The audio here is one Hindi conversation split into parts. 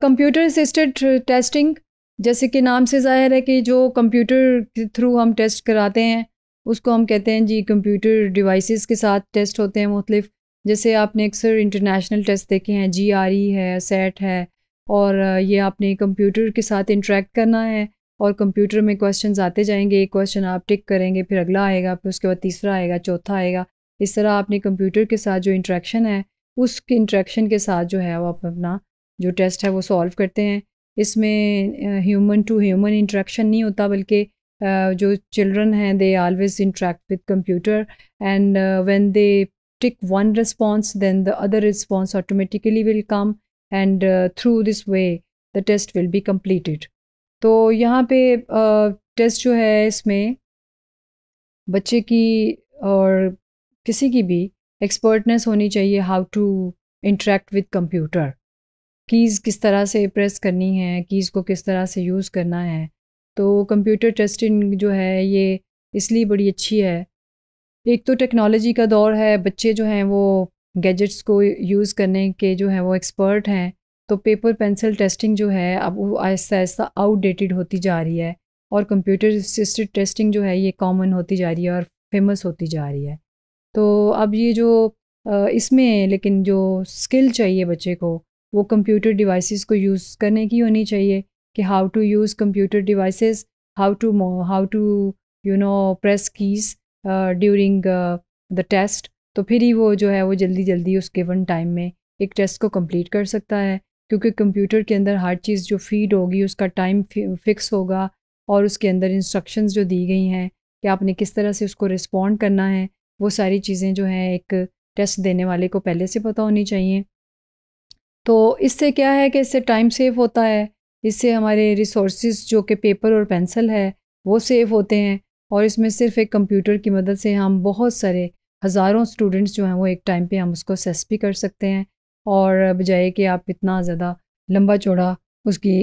कंप्यूटर असिस्टेड टेस्टिंग जैसे कि नाम से जाहिर है कि जो कंप्यूटर के थ्रू हम टेस्ट कराते हैं उसको हम कहते हैं जी कंप्यूटर डिवाइसेस के साथ टेस्ट होते हैं मुख्तलिफ जैसे आपने अक्सर इंटरनेशनल टेस्ट देखे हैं जी आर ई है सेट है और ये आपने कंप्यूटर के साथ इंटरेक्ट करना है और कंप्यूटर में क्वेश्चन आते जाएंगे एक क्वेश्चन आप टिक करेंगे फिर अगला आएगा फिर उसके बाद तीसरा आएगा चौथा आएगा इस तरह आपने कंप्यूटर के साथ जो इंट्रैक्शन है उस इंट्रैक्शन के साथ जो है वो आप अपना जो टेस्ट है वो सॉल्व करते हैं इसमें ह्यूमन टू ह्यूमन इंट्रैक्शन नहीं होता बल्कि Uh, जो चिल्ड्रन हैं they always interact with computer and when they tick one response then the other response automatically will come and through this way the test will be completed तो यहाँ पे टेस्ट uh, जो है इसमें बच्चे की और किसी की भी एक्सपर्टनेस होनी चाहिए how to interact with computer keys किस तरह से प्रेस करनी है कीज़ को किस तरह से यूज़ करना है तो कंप्यूटर टेस्टिंग जो है ये इसलिए बड़ी अच्छी है एक तो टेक्नोलॉजी का दौर है बच्चे जो हैं वो गैजेट्स को यूज़ करने के जो हैं वो एक्सपर्ट हैं तो पेपर पेंसिल टेस्टिंग जो है अब वो आहिस्ता आहिस्ता आउटडेटेड होती जा रही है और कंप्यूटर असिस्टेड टेस्टिंग जो है ये कॉमन होती जा रही है और फेमस होती जा रही है तो अब ये जो इसमें लेकिन जो स्किल चाहिए बच्चे को वो कंप्यूटर डिवाइसेस को यूज़ करने की होनी चाहिए कि how to use computer devices how to how to you know press keys during the test तो फिर ही वो जो है वो जल्दी जल्दी उस गिवन टाइम में एक टेस्ट को कंप्लीट कर सकता है क्योंकि कंप्यूटर के अंदर हर चीज़ जो फीड होगी उसका टाइम फिक्स होगा और उसके अंदर इंस्ट्रक्शंस जो दी गई हैं कि आपने किस तरह से उसको रिस्पॉन्ड करना है वो सारी चीज़ें जो हैं एक टेस्ट देने वाले को पहले से पता होनी चाहिए तो इससे क्या है कि इससे टाइम सेव होता है इससे हमारे रिसोर्स जो कि पेपर और पेंसिल है वो सेव होते हैं और इसमें सिर्फ एक कंप्यूटर की मदद से हम बहुत सारे हज़ारों स्टूडेंट्स जो हैं वो एक टाइम पे हम उसको सेस भी कर सकते हैं और बजाय कि आप इतना ज़्यादा लंबा चौड़ा उसकी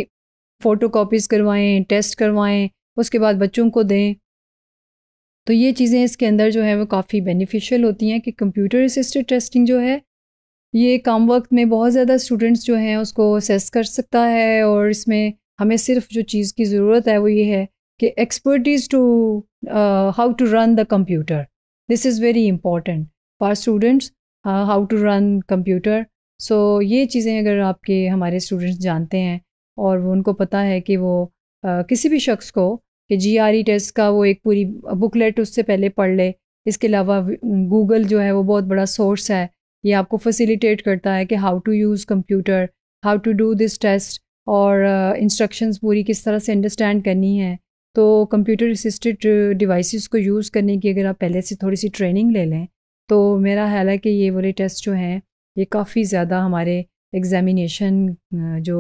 फ़ोटो कापीज़ करवाएँ टेस्ट करवाएँ उसके बाद बच्चों को दें तो ये चीज़ें इसके अंदर जो है वो काफ़ी बेनिफिशियल होती हैं कि कंप्यूटर असिस्टेड टेस्टिंग जो है ये कम वक्त में बहुत ज़्यादा स्टूडेंट्स जो हैं उसको असेस कर सकता है और इसमें हमें सिर्फ जो चीज़ की ज़रूरत है वो ये है कि expertise to how to run the computer this is very important for students how to run computer so ये चीज़ें अगर आपके हमारे स्टूडेंट्स जानते हैं और वो उनको पता है कि वो uh, किसी भी शख्स को कि जी आर ई टेस्ट का वो एक पूरी बुकलेट उससे पहले पढ़ ले इसके अलावा गूगल जो है वो बहुत बड़ा सोर्स है ये आपको फैसिलिटेट करता है कि how to use computer how to do this test और इंस्ट्रक्शंस uh, पूरी किस तरह से अंडरस्टैंड करनी है तो कंप्यूटर असिस्टेड डिवाइसेस को यूज़ करने की अगर आप पहले से थोड़ी सी ट्रेनिंग ले लें तो मेरा ख्याल है कि ये वाले टेस्ट जो हैं ये काफ़ी ज़्यादा हमारे एग्ज़ामिनेशन uh, जो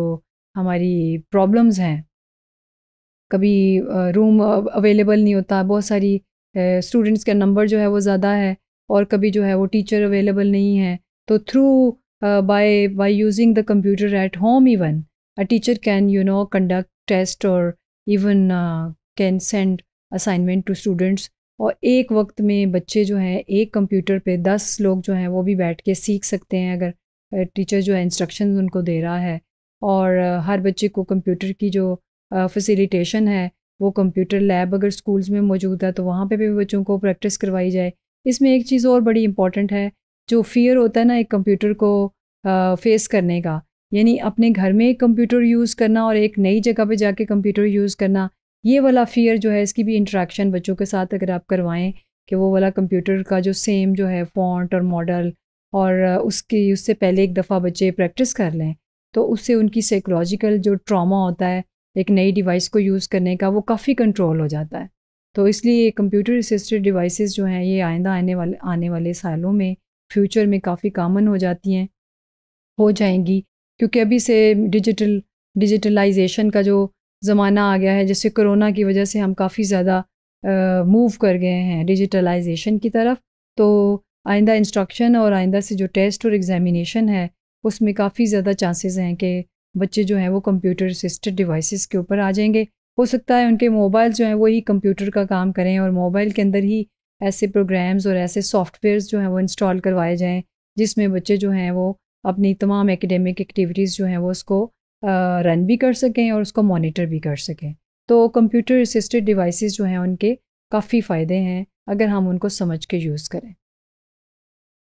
हमारी प्रॉब्लम्स हैं कभी रूम uh, अवेलेबल नहीं होता बहुत सारी स्टूडेंट्स uh, का नंबर जो है वो ज़्यादा है और कभी जो है वो टीचर अवेलेबल नहीं है तो through by by using the computer at home even a teacher can you know conduct test और even can send assignment to students और एक वक्त में बच्चे जो हैं एक कंप्यूटर पे दस लोग जो हैं वो भी बैठ के सीख सकते हैं अगर टीचर uh, जो है इंस्ट्रक्शन उनको दे रहा है और uh, हर बच्चे को कंप्यूटर की जो फैसिलिटेशन uh, है वो कंप्यूटर लैब अगर स्कूल्स में मौजूद है तो वहाँ पे भी बच्चों को प्रैक्टिस करवाई जाए इसमें एक चीज़ और बड़ी इम्पॉर्टेंट है जो फियर होता है ना एक कंप्यूटर को फेस करने का यानी अपने घर में एक कंप्यूटर यूज़ करना और एक नई जगह पे जाके कंप्यूटर यूज़ करना ये वाला फियर जो है इसकी भी इंट्रैक्शन बच्चों के साथ अगर आप करवाएं कि वो वाला कंप्यूटर का जो सेम जो है फॉन्ट और मॉडल और उसकी उससे पहले एक दफ़ा बच्चे प्रैक्टिस कर लें तो उससे उनकी साइकोलॉजिकल जो ट्रामा होता है एक नई डिवाइस को यूज़ करने का वो काफ़ी कंट्रोल हो जाता है तो इसलिए कंप्यूटर असिस्टेड डिवाइसेस जो हैं ये आइंदा आने वाले आने वाले सालों में फ्यूचर में काफ़ी कामन हो जाती हैं हो जाएंगी क्योंकि अभी से डिजिटल डिजिटलाइजेशन का जो ज़माना आ गया है जैसे कोरोना की वजह से हम काफ़ी ज़्यादा मूव कर गए हैं डिजिटलाइजेशन की तरफ तो आइंदा इंस्ट्रक्शन और आइंदा से जो टेस्ट और एग्ज़ामिनेशन है उसमें काफ़ी ज़्यादा चांसेस हैं कि बच्चे जो हैं वो कंप्यूटर असिस्टेड डिवाइसेस के ऊपर आ जाएंगे हो सकता है उनके मोबाइल जो हैं वही कंप्यूटर का काम करें और मोबाइल के अंदर ही ऐसे प्रोग्राम्स और ऐसे सॉफ्टवेयर्स जो हैं वो इंस्टॉल करवाए जाएँ जिसमें बच्चे जो हैं वो अपनी तमाम एकेडमिक एक्टिविटीज़ जो हैं वो उसको रन भी कर सकें और उसको मॉनिटर भी कर सकें तो कंप्यूटर असिस्टेड डिवाइसेस जो हैं उनके काफ़ी फ़ायदे हैं अगर हम उनको समझ के यूज़ करें